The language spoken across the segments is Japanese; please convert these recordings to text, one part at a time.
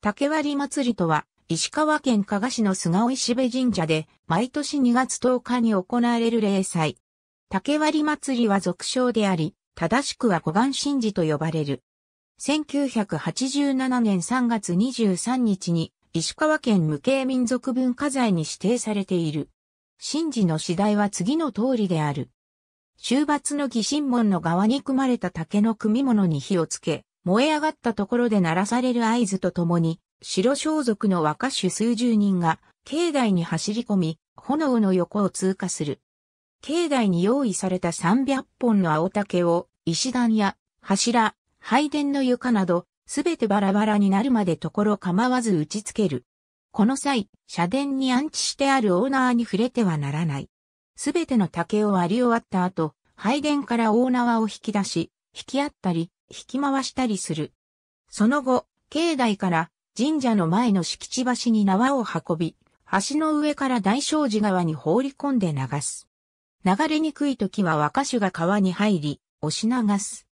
竹割祭りとは、石川県加賀市の菅尾石部神社で、毎年2月10日に行われる例祭。竹割祭りは俗称であり、正しくは古岩神事と呼ばれる。1987年3月23日に、石川県無形民族文化財に指定されている。神事の次第は次の通りである。終罰の儀神門の側に組まれた竹の組物に火をつけ、燃え上がったところで鳴らされる合図とともに、白装束の若手数十人が、境内に走り込み、炎の横を通過する。境内に用意された300本の青竹を、石段や、柱、拝殿の床など、すべてバラバラになるまでところ構わず打ち付ける。この際、社殿に安置してあるオーナーに触れてはならない。すべての竹を割り終わった後、拝殿からオーナーを引き出し、引き合ったり、引き回したりする。その後、境内から神社の前の敷地橋に縄を運び、橋の上から大正寺川に放り込んで流す。流れにくい時は若手が川に入り、押し流す。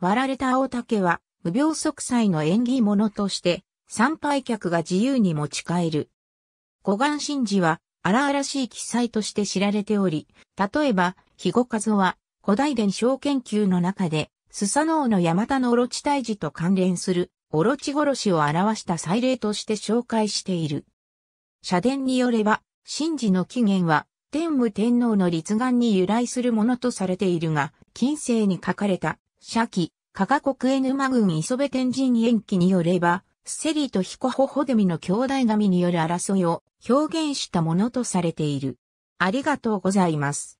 割られた青竹は、無病息災の縁起物として、参拝客が自由に持ち帰る。五眼神事は、荒々しい記載として知られており、例えば、肥後和夫は、古代伝承研究の中で、スサノオの山田のオロチ退治と関連するオロチ殺しを表した祭礼として紹介している。社伝によれば、神事の起源は天武天皇の立願に由来するものとされているが、近世に書かれた、社記、加賀国江沼郡磯部天神延期によれば、セリとヒコホホデミの兄弟神による争いを表現したものとされている。ありがとうございます。